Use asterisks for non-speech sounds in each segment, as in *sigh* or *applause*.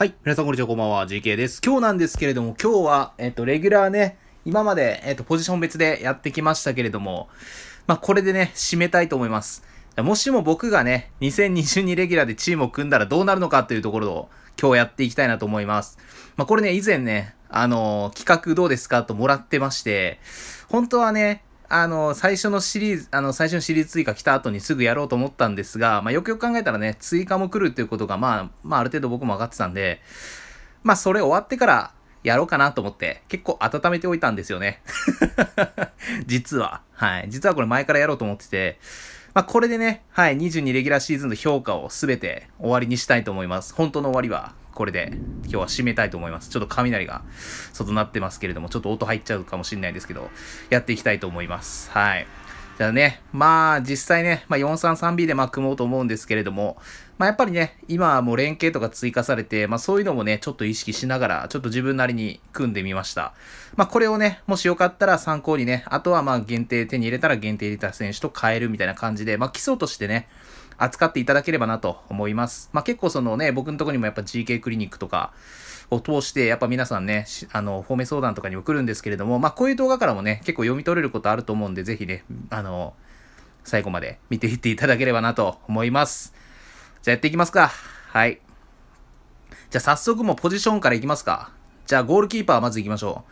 はい。皆さん、こんにちは。こんばんは。GK です。今日なんですけれども、今日は、えっ、と、レギュラーね、今まで、えっ、と、ポジション別でやってきましたけれども、まあ、これでね、締めたいと思います。もしも僕がね、2022レギュラーでチームを組んだらどうなるのかというところを今日やっていきたいなと思います。まあ、これね、以前ね、あのー、企画どうですかともらってまして、本当はね、あの、最初のシリーズ、あの、最初のシリーズ追加来た後にすぐやろうと思ったんですが、まあ、よくよく考えたらね、追加も来るっていうことが、まあ、まあ、ある程度僕も分かってたんで、まあ、それ終わってからやろうかなと思って、結構温めておいたんですよね。*laughs* 実は。はい。実はこれ前からやろうと思ってて、まあ、これでね、はい、22レギュラーシーズンの評価をすべて終わりにしたいと思います。本当の終わりは。これで今日は締めたいと思います。ちょっと雷が外なってますけれども、ちょっと音入っちゃうかもしれないですけど、やっていきたいと思います。はい。じゃあね、まあ実際ね、まあ、433B でまあ組もうと思うんですけれども、まあ、やっぱりね、今はもう連携とか追加されて、まあ、そういうのもね、ちょっと意識しながら、ちょっと自分なりに組んでみました。まあ、これをね、もしよかったら参考にね、あとはまあ限定手に入れたら限定入れた選手と変えるみたいな感じで、まあ、基礎としてね、扱っていただければなと思います。まあ、結構そのね、僕のとこにもやっぱ GK クリニックとかを通して、やっぱ皆さんね、あの、褒め相談とかにも来るんですけれども、まあ、こういう動画からもね、結構読み取れることあると思うんで、ぜひね、あの、最後まで見ていっていただければなと思います。じゃあやっていきますか。はい。じゃあ早速もうポジションからいきますか。じゃあゴールキーパーまずいきましょ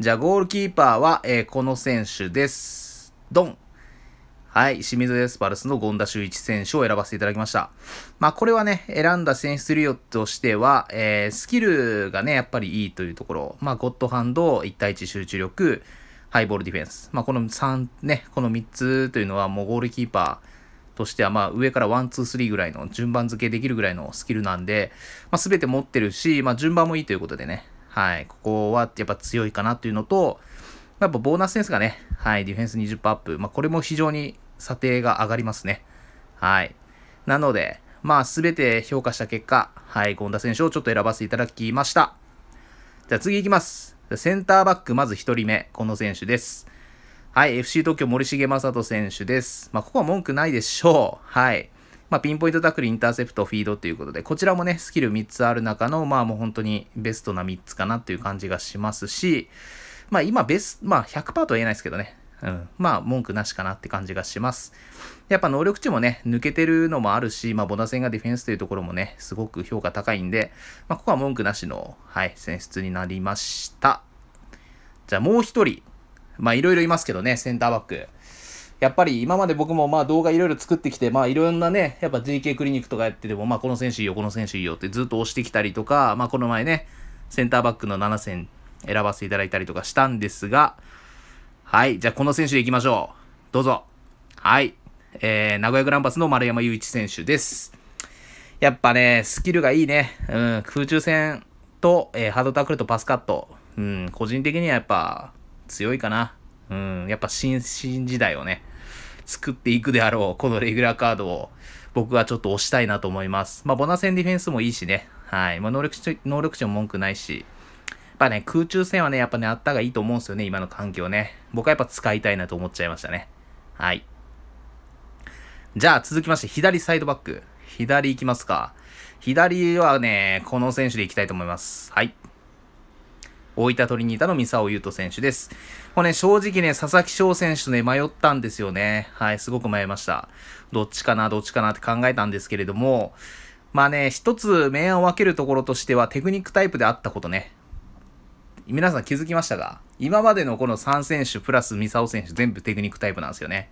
う。じゃあゴールキーパーは、えー、この選手です。ドンはい、清水エスパルスの権田修一選手を選ばせていただきました。まあ、これはね、選んだ選出理由としては、えー、スキルがね、やっぱりいいというところ、まあ、ゴッドハンド、1対1集中力、ハイボールディフェンス。まあ、この3、ね、この3つというのは、もうゴールキーパーとしては、まあ、上からワン、ツー、スリーぐらいの、順番付けできるぐらいのスキルなんで、まあ、全て持ってるし、まあ、順番もいいということでね、はい、ここはやっぱ強いかなというのと、やっぱボーナスセンスがね、はい、ディフェンス20%アップ。まあ、これも非常に査定が上がりますね。はい。なので、まあ、すべて評価した結果、はい、権田選手をちょっと選ばせていただきました。じゃあ次いきます。センターバック、まず1人目、この選手です。はい、FC 東京森重正人選手です。まあ、ここは文句ないでしょう。はい。まあ、ピンポイントタックル、インターセプト、フィードということで、こちらもね、スキル3つある中の、まあもう本当にベストな3つかなっていう感じがしますし、まあ今ベスト、まあ100%とは言えないですけどね、うん、まあ、文句なしかなって感じがします。やっぱ能力値もね、抜けてるのもあるし、まあ、ボナ戦がディフェンスというところもね、すごく評価高いんで、まあ、ここは文句なしの、はい、選出になりました。じゃあ、もう一人。まあ、いろいろいますけどね、センターバック。やっぱり今まで僕もまあ動画いろいろ作ってきて、まあいろんなね、やっぱ GK クリニックとかやってても、まあこの選手いいよ、この選手いいよってずっと押してきたりとか、まあこの前ね、センターバックの7選選ばせていただいたりとかしたんですが、はい。じゃあ、この選手でいきましょう。どうぞ。はい。えー、名古屋グランパスの丸山雄一選手です。やっぱね、スキルがいいね。うん、空中戦と、えー、ハードタックルとパスカット。うん、個人的にはやっぱ強いかな。うん、やっぱ新新時代をね、作っていくであろう、このレギュラーカードを僕はちょっと押したいなと思います。まあ、ボナセンディフェンスもいいしね。はい。まあ、能力値、能力値も文句ないし、っぱね、空中戦はね、やっぱね、あったがいいと思うんですよね、今の環境ね。僕はやっぱ使いたいなと思っちゃいましたね。はい。じゃあ、続きまして、左サイドバック。左行きますか。左はね、この選手で行きたいと思います。はい。大分トリニータの三沢優斗選手です。これね、正直ね、佐々木翔選手とね、迷ったんですよね。はい、すごく迷いました。どっちかな、どっちかなって考えたんですけれども、まあね、一つ明暗を分けるところとしては、テクニックタイプであったことね。皆さん気づきましたが、今までのこの3選手プラスミサオ選手全部テクニックタイプなんですよね。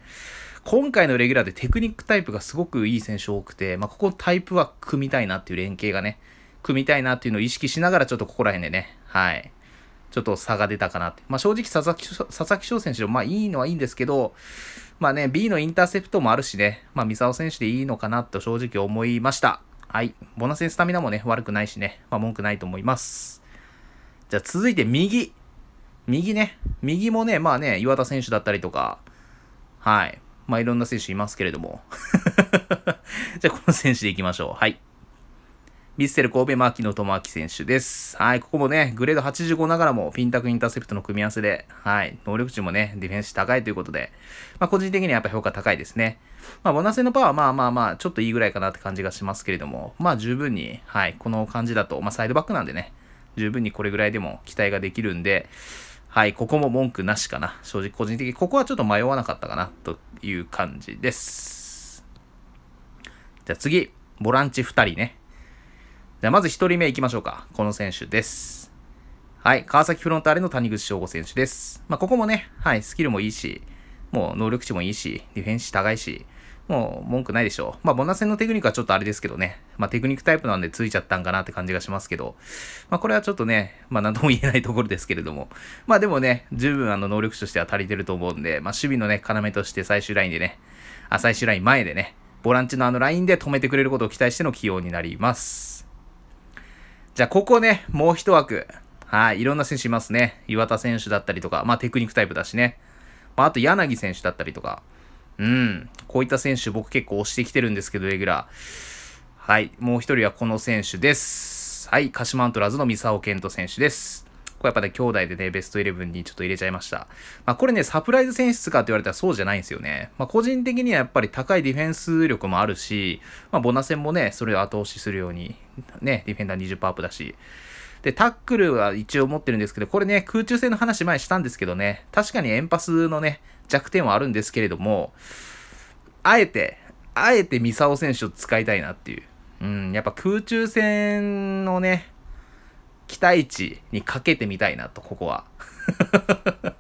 今回のレギュラーでテクニックタイプがすごくいい選手多くて、まあ、ここタイプは組みたいなっていう連携がね、組みたいなっていうのを意識しながらちょっとここら辺でね、はい。ちょっと差が出たかなって。まあ、正直佐々木、佐々木翔選手も、まあ、いいのはいいんですけど、まあね、B のインターセプトもあるしね、まあ、三沢選手でいいのかなと正直思いました。はい。ボナセンスタミナもね、悪くないしね、まあ、文句ないと思います。じゃあ続いて右。右ね。右もね、まあね、岩田選手だったりとか、はい。まあいろんな選手いますけれども。*laughs* じゃあこの選手でいきましょう。はい。ミッセル神戸牧野智明選手です。はい、ここもね、グレード85ながらも、フィンタクインターセプトの組み合わせで、はい、能力値もね、ディフェンス高いということで、まあ、個人的にはやっぱ評価高いですね。まあ、ボナセのパワーはまあまあまあ、ちょっといいぐらいかなって感じがしますけれども、まあ十分に、はい、この感じだと、まあサイドバックなんでね、十分にこれぐらいでも期待ができるんで、はい、ここも文句なしかな。正直個人的に、ここはちょっと迷わなかったかな、という感じです。じゃあ次、ボランチ2人ね。じゃあまず1人目いきましょうか。この選手です。はい、川崎フロンターレの谷口翔吾選手です。まあ、ここもね、はい、スキルもいいし、もう能力値もいいし、ディフェンス高いし、もう文句ないでしょう。まあ、ボナ戦のテクニックはちょっとあれですけどね。まあ、テクニックタイプなんでついちゃったんかなって感じがしますけど。まあ、これはちょっとね、まあ、なんとも言えないところですけれども。まあ、でもね、十分あの、能力としては足りてると思うんで、まあ、守備のね、要として最終ラインでね、あ、最終ライン前でね、ボランチのあのラインで止めてくれることを期待しての起用になります。じゃあ、ここね、もう一枠。はい、いろんな選手いますね。岩田選手だったりとか、まあ、テクニックタイプだしね。まあ、あと、柳選手だったりとか。うん。こういった選手僕結構押してきてるんですけど、レギュラー。はい。もう一人はこの選手です。はい。鹿島アントラーズの三沢健人選手です。これやっぱね、兄弟でね、ベストイレブンにちょっと入れちゃいました。まあこれね、サプライズ選出かって言われたらそうじゃないんですよね。まあ個人的にはやっぱり高いディフェンス力もあるし、まあボナ戦もね、それを後押しするように、ね、ディフェンダー20%アップだし。で、タックルは一応持ってるんですけど、これね、空中戦の話前したんですけどね、確かにエンパスのね、弱点はあるんですけれども、あえて、あえてミサオ選手を使いたいなっていう。うん、やっぱ空中戦のね、期待値にかけてみたいなと、ここは。*laughs*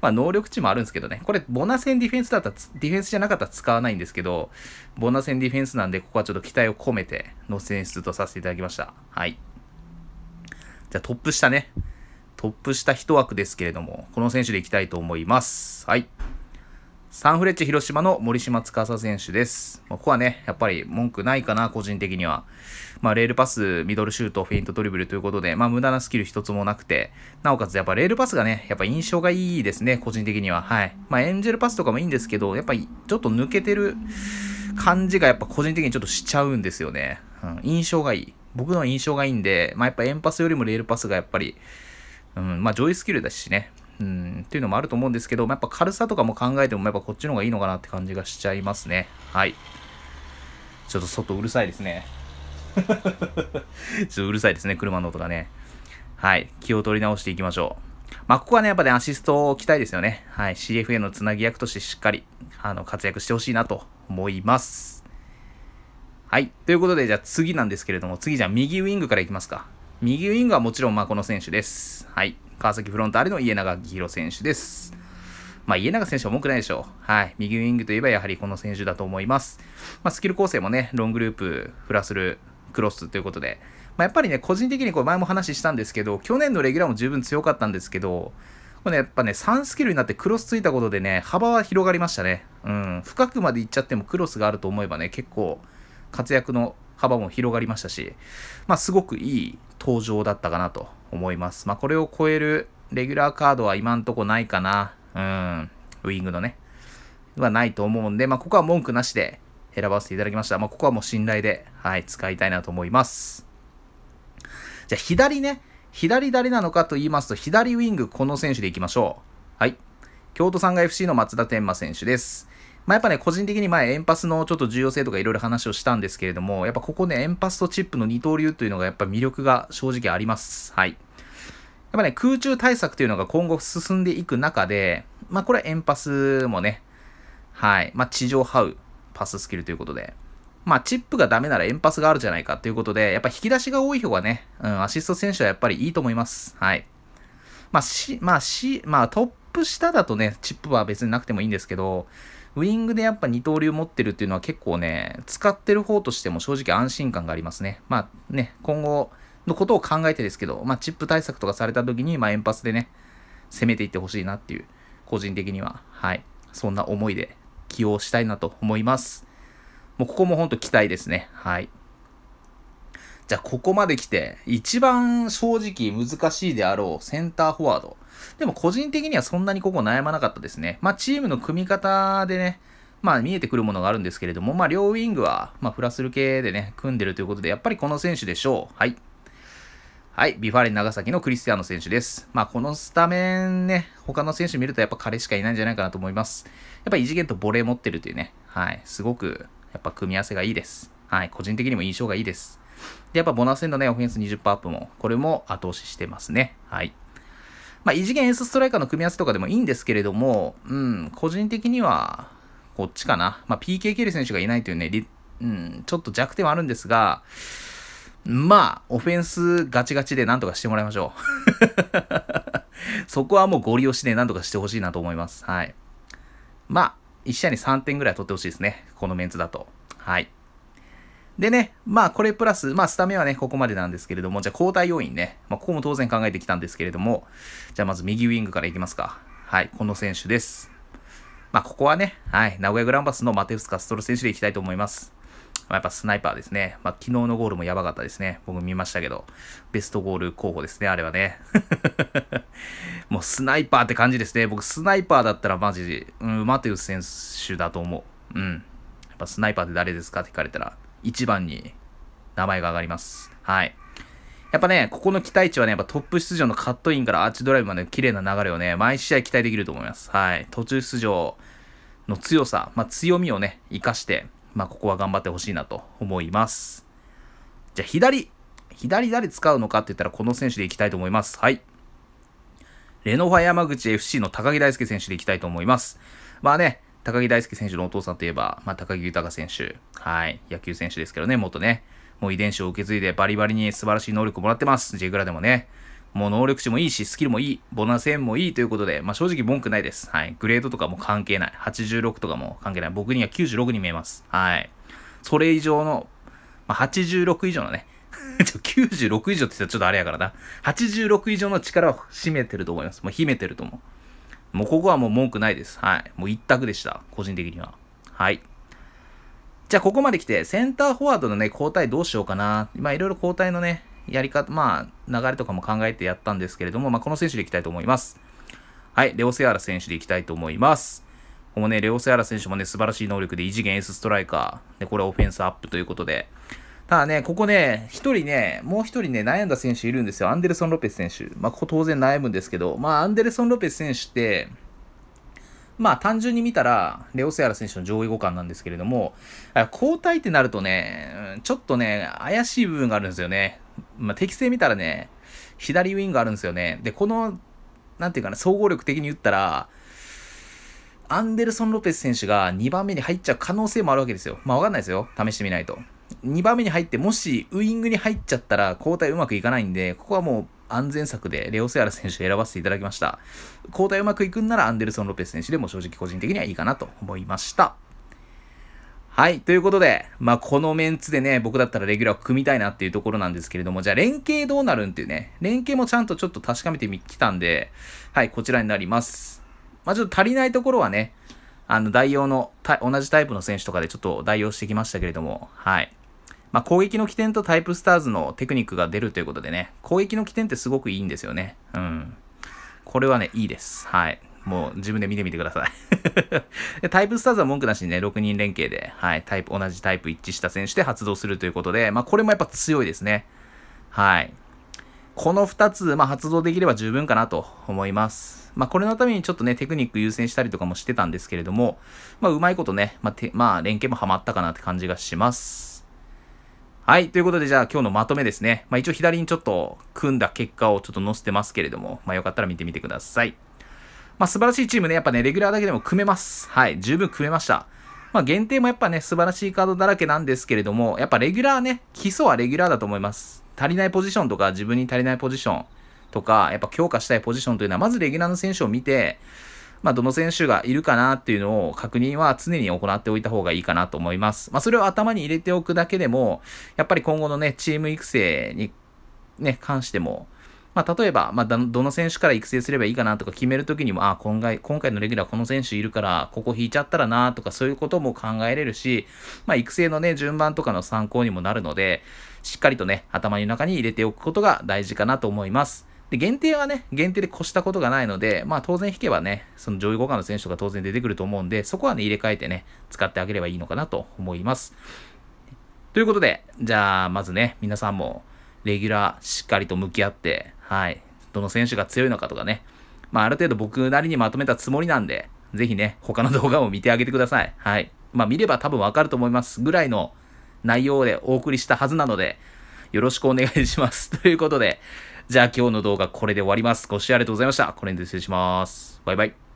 まあ、能力値もあるんですけどね。これ、ボナ戦ディフェンスだったら、ディフェンスじゃなかったら使わないんですけど、ボナ戦ディフェンスなんで、ここはちょっと期待を込めての選出とさせていただきました。はい。じゃあ、トップ下ね。トップ下1枠ですけれども、この選手でいきたいと思います。はい。サンフレッチェ広島の森島司選手です。まここはね、やっぱり文句ないかな、個人的には。まあ、レールパス、ミドルシュート、フェイントドリブルということで、まあ、無駄なスキル一つもなくて、なおかつやっぱレールパスがね、やっぱ印象がいいですね、個人的には。はい。まあ、エンジェルパスとかもいいんですけど、やっぱりちょっと抜けてる感じがやっぱ個人的にちょっとしちゃうんですよね。うん、印象がいい。僕の印象がいいんで、まあ、やっぱエンパスよりもレールパスがやっぱり、うんまあ、上位スキルだしね、うん、っていうのもあると思うんですけど、まあ、やっぱ軽さとかも考えても、やっぱこっちの方がいいのかなって感じがしちゃいますね。はい。ちょっと外うるさいですね。*laughs* ちょっとうるさいですね、車の音がね。はい。気を取り直していきましょう。まあ、ここはね、やっぱね、アシストを期待ですよね。はい。CFA のつなぎ役としてしっかり、あの、活躍してほしいなと思います。はい。ということで、じゃあ次なんですけれども、次じゃあ右ウィングからいきますか。右ウィングはもちろん、まあ、この選手です。はい。川崎フロンターレの家長明弘選手です。まあ、家長選手は重くないでしょう。はい。右ウィングといえばやはりこの選手だと思います。まあ、スキル構成もね、ロングループ、フラスル、クロスということで、まあ、やっぱりね、個人的にこう前も話したんですけど、去年のレギュラーも十分強かったんですけど、これね、やっぱね、3スキルになってクロスついたことでね、幅は広がりましたね。うん。深くまで行っちゃってもクロスがあると思えばね、結構活躍の幅も広がりましたし、まあ、すごくいい登場だったかなと思います。まあ、これを超えるレギュラーカードは今んとこないかな。うん、ウイングのね、はないと思うんで、まあ、ここは文句なしで選ばせていただきました。まあ、ここはもう信頼で、はい、使いたいなと思います。じゃあ、左ね、左誰なのかと言いますと、左ウイング、この選手でいきましょう。はい。京都産が FC の松田天馬選手です。まあ、やっぱね、個人的に前、エンパスのちょっと重要性とかいろいろ話をしたんですけれども、やっぱここね、エンパスとチップの二刀流というのがやっぱ魅力が正直あります。はい。やっぱね、空中対策というのが今後進んでいく中で、まあこれはエンパスもね、はい、まあ地上ハウ、パススキルということで、まあチップがダメならエンパスがあるじゃないかということで、やっぱ引き出しが多い方がね、うん、アシスト選手はやっぱりいいと思います。はい。まあし、まあし、まあトップ下だとね、チップは別になくてもいいんですけど、ウイングでやっぱ二刀流持ってるっていうのは結構ね、使ってる方としても正直安心感がありますね。まあね、今後のことを考えてですけど、まあチップ対策とかされた時に、まあ円スでね、攻めていってほしいなっていう、個人的には、はい、そんな思いで起用したいなと思います。もうここもほんと期待ですね。はい。じゃあここまで来て、一番正直難しいであろうセンターフォワード。でも個人的にはそんなにここ悩まなかったですね。まあチームの組み方でね、まあ見えてくるものがあるんですけれども、まあ両ウィングは、まあフラスル系でね、組んでるということで、やっぱりこの選手でしょう。はい。はい、ビファレン長崎のクリスティアーノ選手です。まあこのスタメンね、他の選手見るとやっぱ彼しかいないんじゃないかなと思います。やっぱ異次元とボレー持ってるというね、はい、すごくやっぱ組み合わせがいいです。はい、個人的にも印象がいいです。で、やっぱボナスエンドね、オフェンス20%アップも、これも後押ししてますね。はい。まあ、異次元エースストライカーの組み合わせとかでもいいんですけれども、うん、個人的には、こっちかな。まあ、PK 蹴る選手がいないというね、うん、ちょっと弱点はあるんですが、まあ、オフェンスガチガチでなんとかしてもらいましょう。*laughs* そこはもうゴリ押しでなんとかしてほしいなと思います。はい。まあ、1試合に3点ぐらい取ってほしいですね。このメンツだと。はい。でね、まあこれプラス、まあスタメンはね、ここまでなんですけれども、じゃあ交代要因ね、まあここも当然考えてきたんですけれども、じゃあまず右ウィングからいきますか。はい、この選手です。まあここはね、はい、名古屋グランパスのマテウス・カストロ選手でいきたいと思います。まあ、やっぱスナイパーですね。まあ昨日のゴールもやばかったですね。僕見ましたけど、ベストゴール候補ですね、あれはね。*laughs* もうスナイパーって感じですね。僕スナイパーだったらマジ、うん、マテウス選手だと思う。うん。やっぱスナイパーって誰ですかって聞かれたら。1番に名前が挙がります。はい。やっぱね、ここの期待値はね、やっぱトップ出場のカットインからアーチドライブまで綺麗な流れをね、毎試合期待できると思います。はい。途中出場の強さ、まあ、強みをね、活かして、まあ、ここは頑張ってほしいなと思います。じゃあ、左。左誰使うのかって言ったら、この選手でいきたいと思います。はい。レノファ山口 FC の高木大輔選手でいきたいと思います。まあね、高木大輔選手のお父さんといえば、まあ、高木豊選手。はい。野球選手ですけどね、元ね。もう遺伝子を受け継いでバリバリに素晴らしい能力をもらってます。J グラでもね。もう能力値もいいし、スキルもいい、ボナセンもいいということで、まあ、正直文句ないです。はい。グレードとかも関係ない。86とかも関係ない。僕には96に見えます。はい。それ以上の、まあ、86以上のね、96 *laughs* 以上って言ったらちょっとあれやからな。86以上の力を秘めてると思います。もう秘めてると思う。もうここはもう文句ないです。はい。もう一択でした。個人的には。はい。じゃあ、ここまで来て、センターフォワードのね、交代どうしようかな。まあ、いろいろ交代のね、やり方、まあ、流れとかも考えてやったんですけれども、まあ、この選手でいきたいと思います。はい、レオ・セアラ選手でいきたいと思います。こもね、レオ・セアラ選手もね、素晴らしい能力で異次元エースストライカー。で、これオフェンスアップということで、ただね、ここね、一人ね、もう一人ね、悩んだ選手いるんですよ。アンデルソン・ロペス選手。まあ、ここ当然悩むんですけど、まあ、アンデルソン・ロペス選手って、まあ、単純に見たら、レオセアラ選手の上位互換なんですけれども、交代ってなるとね、ちょっとね、怪しい部分があるんですよね。まあ、適性見たらね、左ウィングあるんですよね。で、この、なんていうかな、総合力的に言ったら、アンデルソン・ロペス選手が2番目に入っちゃう可能性もあるわけですよ。まあ、わかんないですよ。試してみないと。2番目に入って、もしウイングに入っちゃったら交代うまくいかないんで、ここはもう安全策でレオ・セアラ選手選ばせていただきました。交代うまくいくんならアンデルソン・ロペス選手でも正直個人的にはいいかなと思いました。はい。ということで、まあ、このメンツでね、僕だったらレギュラーを組みたいなっていうところなんですけれども、じゃあ連携どうなるんっていうね、連携もちゃんとちょっと確かめてみきたんで、はい、こちらになります。まあ、ちょっと足りないところはね、あの、代用の、同じタイプの選手とかでちょっと代用してきましたけれども、はい。まあ、攻撃の起点とタイプスターズのテクニックが出るということでね、攻撃の起点ってすごくいいんですよね。うん。これはね、いいです。はい。もう自分で見てみてください *laughs* で。タイプスターズは文句なしにね、6人連携で、はい、タイプ、同じタイプ一致した選手で発動するということで、まあ、これもやっぱ強いですね。はい。この2つ、まあ、発動できれば十分かなと思います。まあ、これのためにちょっとね、テクニック優先したりとかもしてたんですけれども、まあ、うまいことね、まあ、まあ、連携もハマったかなって感じがします。はい。ということで、じゃあ今日のまとめですね。まあ一応左にちょっと組んだ結果をちょっと載せてますけれども、まあよかったら見てみてください。まあ素晴らしいチームね、やっぱね、レギュラーだけでも組めます。はい。十分組めました。まあ限定もやっぱね、素晴らしいカードだらけなんですけれども、やっぱレギュラーね、基礎はレギュラーだと思います。足りないポジションとか、自分に足りないポジションとか、やっぱ強化したいポジションというのは、まずレギュラーの選手を見て、まあ、どの選手がいるかなっていうのを確認は常に行っておいた方がいいかなと思います。まあ、それを頭に入れておくだけでも、やっぱり今後のね、チーム育成に、ね、関しても、まあ、例えば、まあ、どの選手から育成すればいいかなとか決めるときにも、あ、今回、今回のレギュラーこの選手いるから、ここ引いちゃったらなとか、そういうことも考えれるし、まあ、育成のね、順番とかの参考にもなるので、しっかりとね、頭の中に入れておくことが大事かなと思います。で、限定はね、限定で越したことがないので、まあ当然引けばね、その上位互換の選手とか当然出てくると思うんで、そこはね、入れ替えてね、使ってあげればいいのかなと思います。ということで、じゃあ、まずね、皆さんも、レギュラーしっかりと向き合って、はい、どの選手が強いのかとかね、まあある程度僕なりにまとめたつもりなんで、ぜひね、他の動画も見てあげてください。はい。まあ見れば多分わかると思いますぐらいの内容でお送りしたはずなので、よろしくお願いします。ということで、じゃあ今日の動画これで終わります。ご視聴ありがとうございました。これで失礼します。バイバイ。